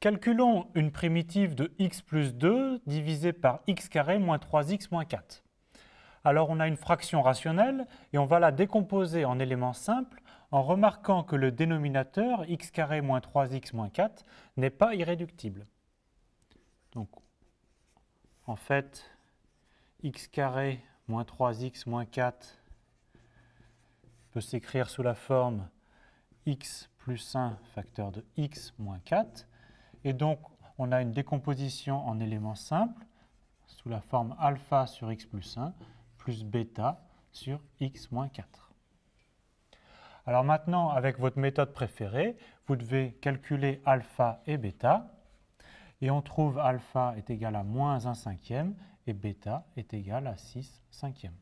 Calculons une primitive de x plus 2 divisé par x carré moins 3x moins 4. Alors on a une fraction rationnelle et on va la décomposer en éléments simples en remarquant que le dénominateur x carré moins 3x moins 4 n'est pas irréductible. Donc en fait x carré moins 3x moins 4 peut s'écrire sous la forme x plus 1 facteur de x moins 4 et donc, on a une décomposition en éléments simples sous la forme alpha sur x plus 1 plus bêta sur x moins 4. Alors maintenant, avec votre méthode préférée, vous devez calculer alpha et bêta. Et on trouve alpha est égal à moins 1 cinquième et bêta est égal à 6 cinquièmes.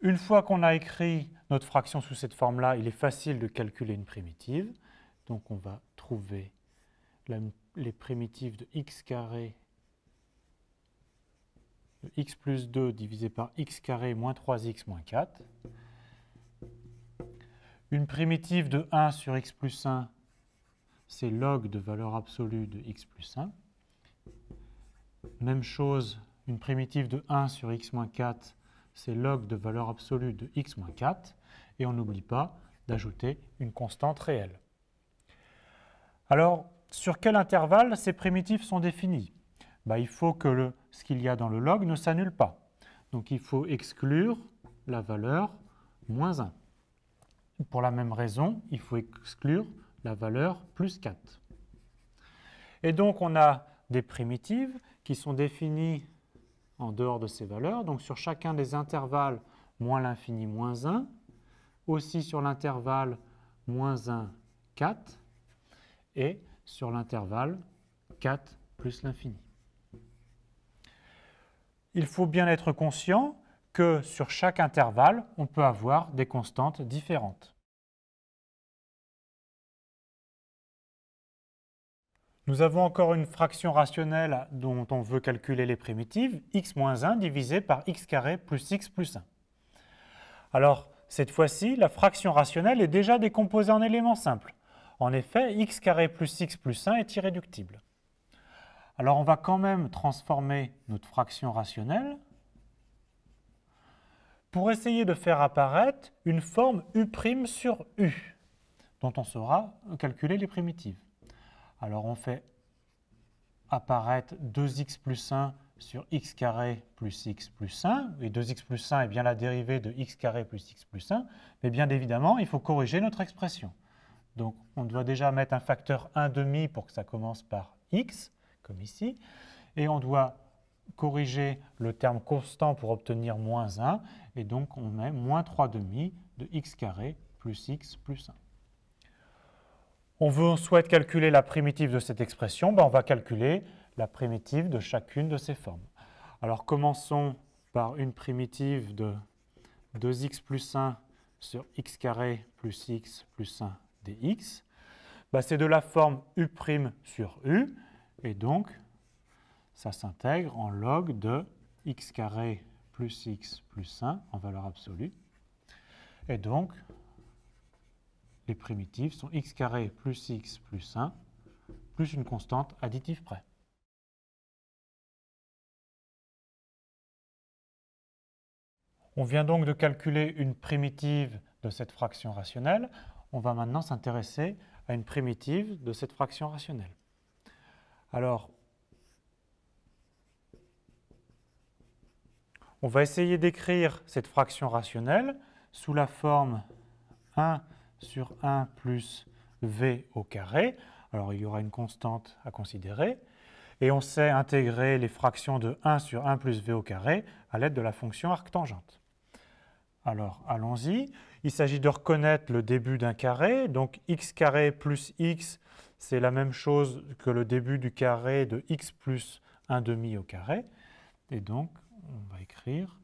Une fois qu'on a écrit notre fraction sous cette forme-là, il est facile de calculer une primitive. Donc on va trouver les primitives de x carré, x plus 2 divisé par x carré moins 3x moins 4. Une primitive de 1 sur x plus 1, c'est log de valeur absolue de x plus 1. Même chose, une primitive de 1 sur x moins 4, c'est log de valeur absolue de x moins 4. Et on n'oublie pas d'ajouter une constante réelle. Alors, sur quel intervalle ces primitives sont définis bah, Il faut que ce qu'il y a dans le log ne s'annule pas. Donc il faut exclure la valeur moins 1. Pour la même raison, il faut exclure la valeur plus 4. Et donc on a des primitives qui sont définies en dehors de ces valeurs, donc sur chacun des intervalles moins l'infini moins 1, aussi sur l'intervalle moins 1, 4, et sur l'intervalle 4 plus l'infini. Il faut bien être conscient que sur chaque intervalle, on peut avoir des constantes différentes. Nous avons encore une fraction rationnelle dont on veut calculer les primitives, x moins 1 divisé par x carré plus x plus 1. Alors, cette fois-ci, la fraction rationnelle est déjà décomposée en éléments simples. En effet, x carré plus x plus 1 est irréductible. Alors on va quand même transformer notre fraction rationnelle pour essayer de faire apparaître une forme u' sur u, dont on saura calculer les primitives. Alors on fait apparaître 2x plus 1 sur x carré plus x plus 1, et 2x plus 1 est bien la dérivée de x carré plus x plus 1, mais bien évidemment, il faut corriger notre expression. Donc on doit déjà mettre un facteur 1,5 pour que ça commence par x, comme ici. Et on doit corriger le terme constant pour obtenir moins 1. Et donc on met moins 3,5 de x carré plus x plus 1. On, veut, on souhaite calculer la primitive de cette expression, ben, on va calculer la primitive de chacune de ces formes. Alors commençons par une primitive de 2x plus 1 sur x carré plus x plus 1 x, bah, c'est de la forme u' sur u, et donc ça s'intègre en log de x carré plus x plus 1 en valeur absolue. Et donc, les primitives sont x carré plus x plus 1 plus une constante additive près. On vient donc de calculer une primitive de cette fraction rationnelle on va maintenant s'intéresser à une primitive de cette fraction rationnelle. Alors, on va essayer d'écrire cette fraction rationnelle sous la forme 1 sur 1 plus v au carré. Alors, il y aura une constante à considérer. Et on sait intégrer les fractions de 1 sur 1 plus v au carré à l'aide de la fonction arctangente. Alors allons-y. Il s'agit de reconnaître le début d'un carré. Donc x carré plus x, c'est la même chose que le début du carré de x plus 1 demi au carré. Et donc on va écrire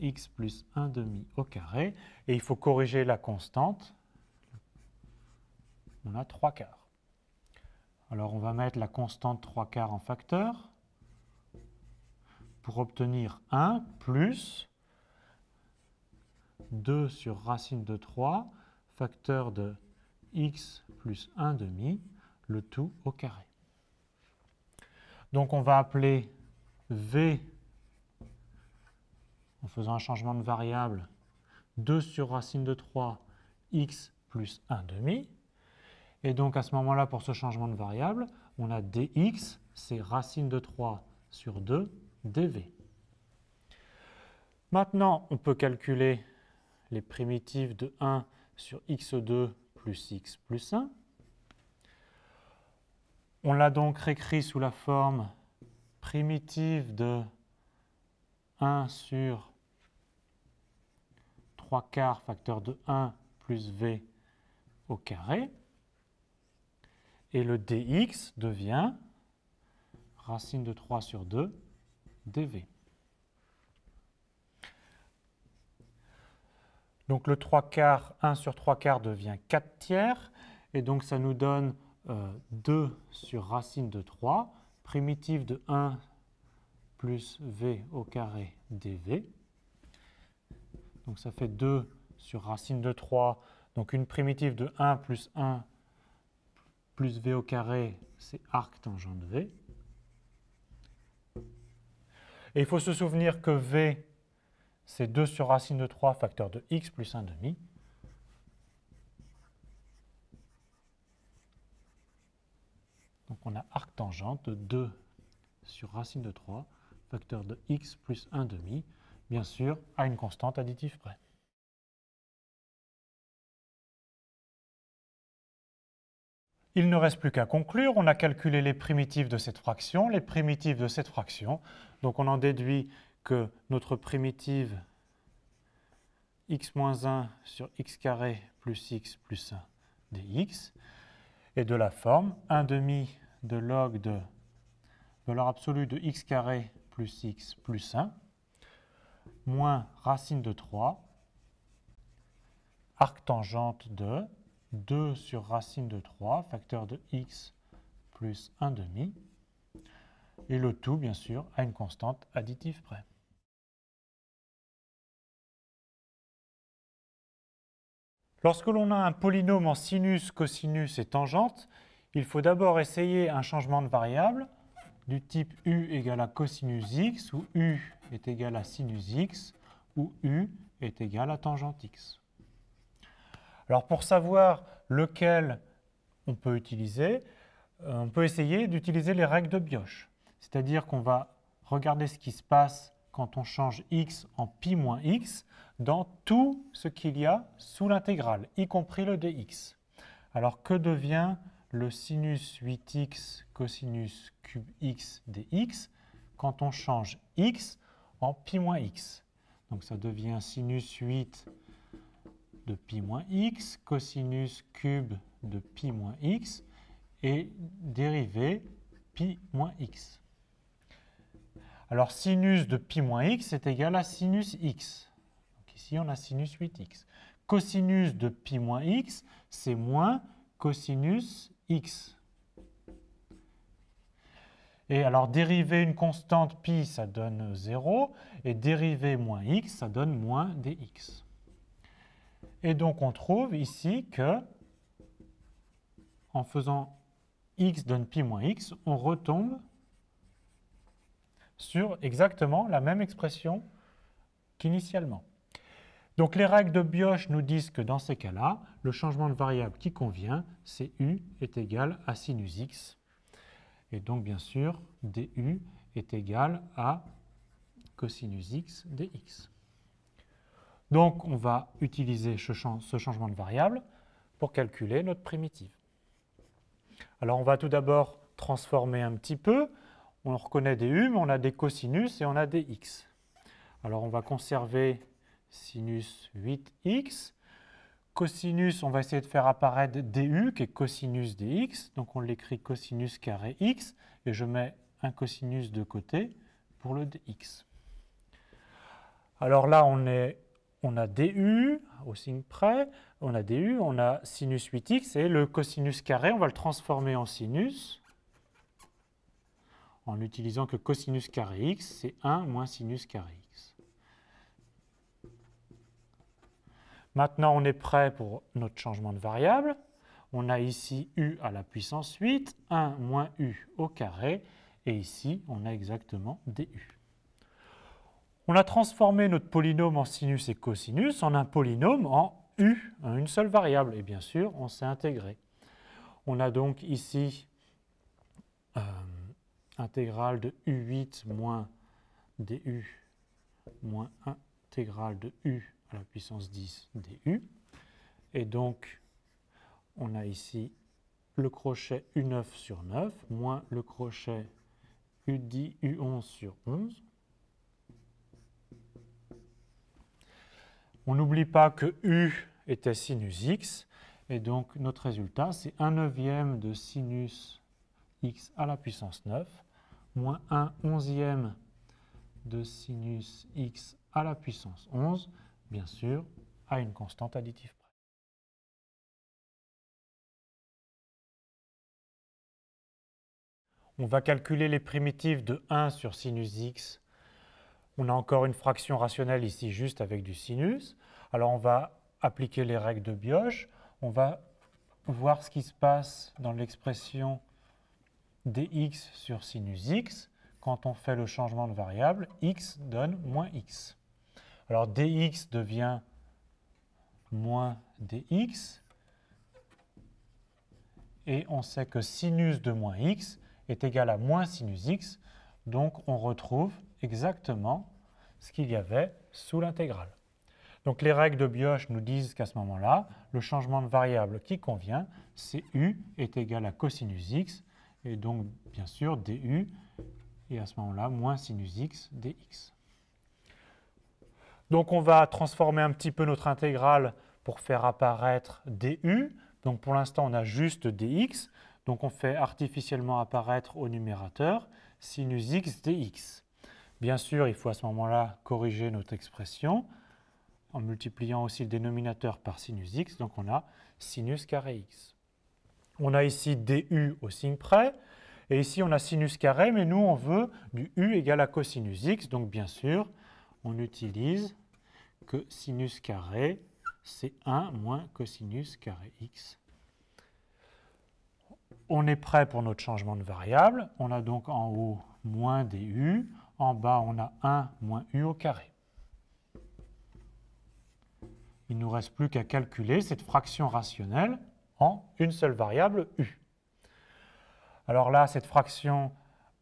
x plus 1 demi au carré. Et il faut corriger la constante. On a 3 quarts. Alors on va mettre la constante 3 quarts en facteur pour obtenir 1 plus 2 sur racine de 3, facteur de x plus 1 demi, le tout au carré. Donc on va appeler V, en faisant un changement de variable, 2 sur racine de 3, x plus 1 demi. Et donc à ce moment-là, pour ce changement de variable, on a dx, c'est racine de 3 sur 2 dv. Maintenant, on peut calculer les primitives de 1 sur x2 plus x plus 1. On l'a donc réécrit sous la forme primitive de 1 sur 3 quarts facteur de 1 plus v au carré. Et le dx devient racine de 3 sur 2 dv. Donc le 3 quarts, 1 sur 3 quarts devient 4 tiers, et donc ça nous donne 2 euh, sur racine de 3, primitive de 1 plus v au carré dv. Donc ça fait 2 sur racine de 3, donc une primitive de 1 plus 1 plus v au carré, c'est arc tangent de v. Et il faut se souvenir que v c'est 2 sur racine de 3 facteur de x plus 1 demi. Donc on a arc tangente de 2 sur racine de 3 facteur de x plus 1 demi, bien sûr à une constante additive près. Il ne reste plus qu'à conclure, on a calculé les primitives de cette fraction, les primitives de cette fraction, donc on en déduit que notre primitive x-1 sur x carré plus x plus 1 dx est de la forme 1 demi de log de valeur absolue de x carré plus x plus 1 moins racine de 3 arc tangente de 2 sur racine de 3 facteur de x plus 1 demi et le tout bien sûr à une constante additive près. Lorsque l'on a un polynôme en sinus, cosinus et tangente, il faut d'abord essayer un changement de variable du type u égale à cosinus x, ou u est égal à sinus x, ou u est égal à tangente x. Alors pour savoir lequel on peut utiliser, euh, on peut essayer d'utiliser les règles de Bioche. C'est-à-dire qu'on va regarder ce qui se passe quand on change x en pi moins x dans tout ce qu'il y a sous l'intégrale, y compris le dx. Alors que devient le sinus 8x cosinus cube x dx quand on change x en pi moins x Donc ça devient sinus 8 de pi moins x, cosinus cube de pi moins x, et dérivé pi moins x. Alors sinus de pi moins x est égal à sinus x. Ici, on a sinus 8x. Cosinus de pi moins x, c'est moins cosinus x. Et alors, dériver une constante pi, ça donne 0, et dériver moins x, ça donne moins dx. Et donc, on trouve ici que, en faisant x donne pi moins x, on retombe sur exactement la même expression qu'initialement. Donc les règles de Bioche nous disent que dans ces cas-là, le changement de variable qui convient, c'est u est égal à sinus x. Et donc bien sûr, du est égal à cosinus x dx. Donc on va utiliser ce changement de variable pour calculer notre primitive. Alors on va tout d'abord transformer un petit peu. On reconnaît des u, mais on a des cosinus et on a des x. Alors on va conserver sinus 8x. Cosinus, on va essayer de faire apparaître du, qui est cosinus dx. Donc on l'écrit cosinus carré x, et je mets un cosinus de côté pour le dx. Alors là, on, a du au signe près, on a du, on a sinus 8x, et le cosinus carré, on va le transformer en sinus, en utilisant que cosinus carré x, c'est 1 moins sinus carré x. Maintenant, on est prêt pour notre changement de variable. On a ici u à la puissance 8, 1 moins u au carré, et ici, on a exactement du. On a transformé notre polynôme en sinus et cosinus en un polynôme en u, une seule variable, et bien sûr, on s'est intégré. On a donc ici intégrale de u8 moins du moins intégrale de u à la puissance 10 du. Et donc, on a ici le crochet U9 sur 9 moins le crochet U10, U11 sur 11. On n'oublie pas que U était sinus x, et donc notre résultat, c'est 1 neuvième de sinus x à la puissance 9, moins 1 onzième de sinus x à la puissance 11, bien sûr, à une constante additive près. On va calculer les primitives de 1 sur sinus x. On a encore une fraction rationnelle ici juste avec du sinus. Alors on va appliquer les règles de Bioche. On va voir ce qui se passe dans l'expression dx sur sinus x. Quand on fait le changement de variable, x donne moins x. Alors dx devient moins dx. Et on sait que sinus de moins x est égal à moins sinus x. Donc on retrouve exactement ce qu'il y avait sous l'intégrale. Donc les règles de Bioche nous disent qu'à ce moment-là, le changement de variable qui convient, c'est u est égal à cosinus x, et donc bien sûr du, et à ce moment-là, moins sinus x dx. Donc on va transformer un petit peu notre intégrale pour faire apparaître du. Donc pour l'instant, on a juste dx. Donc on fait artificiellement apparaître au numérateur sinus x dx. Bien sûr, il faut à ce moment-là corriger notre expression en multipliant aussi le dénominateur par sinus x. Donc on a sinus carré x. On a ici du au signe près. Et ici, on a sinus carré, mais nous, on veut du u égal à cosinus x. Donc bien sûr, on utilise que sinus carré, c'est 1 moins cosinus carré x. On est prêt pour notre changement de variable. On a donc en haut moins du, en bas on a 1 moins u au carré. Il ne nous reste plus qu'à calculer cette fraction rationnelle en une seule variable u. Alors là, cette fraction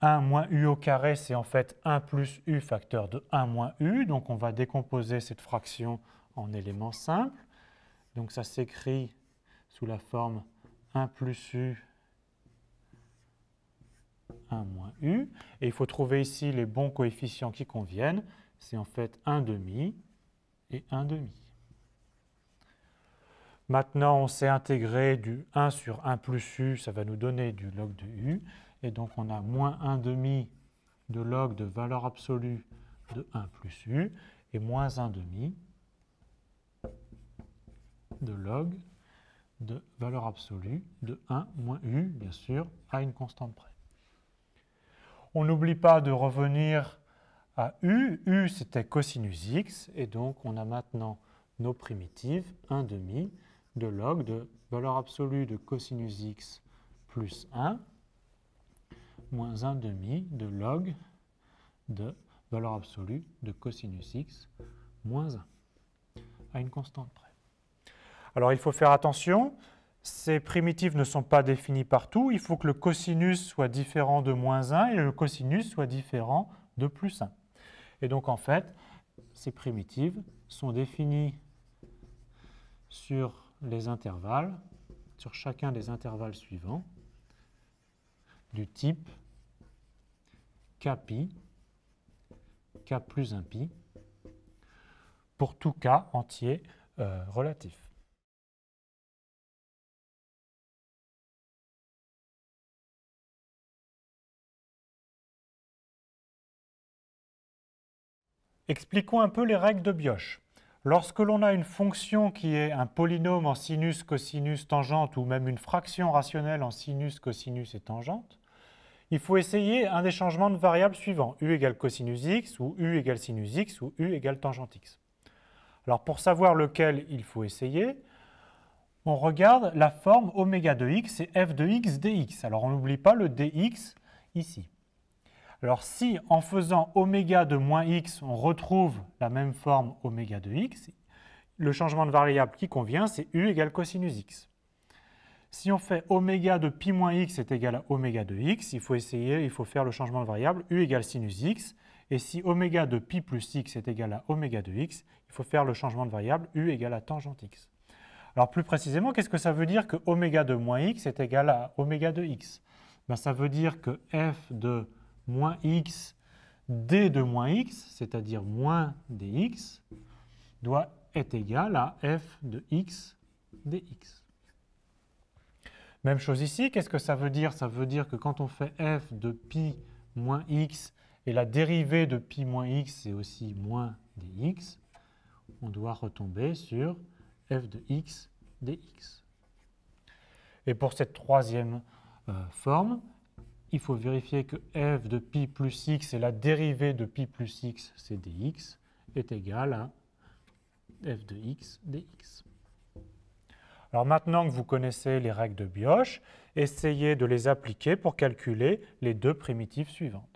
1 moins u au carré, c'est en fait 1 plus u facteur de 1 moins u. Donc on va décomposer cette fraction en éléments simples. Donc ça s'écrit sous la forme 1 plus u, 1 moins u. Et il faut trouver ici les bons coefficients qui conviennent. C'est en fait 1 demi et 1 demi. Maintenant, on sait intégrer du 1 sur 1 plus u, ça va nous donner du log de u. Et donc on a moins 1 demi de log de valeur absolue de 1 plus u et moins 1 demi de log de valeur absolue de 1 moins u, bien sûr, à une constante près. On n'oublie pas de revenir à u. u, c'était cosinus x, et donc on a maintenant nos primitives 1 demi de log de valeur absolue de cosinus x plus 1 moins 1 demi de log de valeur absolue de cosinus x moins 1 à une constante près. Alors il faut faire attention, ces primitives ne sont pas définies partout, il faut que le cosinus soit différent de moins 1 et le cosinus soit différent de plus 1. Et donc en fait, ces primitives sont définies sur les intervalles, sur chacun des intervalles suivants, du type kpi, k plus 1pi, pour tout k entier euh, relatif. Expliquons un peu les règles de Bioche. Lorsque l'on a une fonction qui est un polynôme en sinus, cosinus, tangente, ou même une fraction rationnelle en sinus, cosinus et tangente, il faut essayer un des changements de variables suivants, u égale cosinus x, ou u égale sinus x, ou u égale tangente x. Alors pour savoir lequel il faut essayer, on regarde la forme oméga de x et f de x dx. Alors on n'oublie pas le dx ici. Alors si en faisant oméga de moins x, on retrouve la même forme oméga de x, le changement de variable qui convient, c'est u égale cosinus x. Si on fait oméga de pi moins x est égal à oméga de x, il faut essayer, il faut faire le changement de variable u égale sinus x. Et si oméga de pi plus x est égal à oméga de x, il faut faire le changement de variable u égale à tangente x. Alors plus précisément, qu'est-ce que ça veut dire que oméga de moins x est égal à oméga de x ben, Ça veut dire que f de moins x d de moins x, c'est-à-dire moins dx, doit être égal à f de x dx. Même chose ici, qu'est-ce que ça veut dire Ça veut dire que quand on fait f de pi moins x, et la dérivée de pi moins x, c'est aussi moins dx, on doit retomber sur f de x dx. Et pour cette troisième euh, forme, il faut vérifier que f de pi plus x et la dérivée de pi plus x, c'est dx, est égale à f de x dx. Alors maintenant que vous connaissez les règles de Bioche, essayez de les appliquer pour calculer les deux primitives suivantes.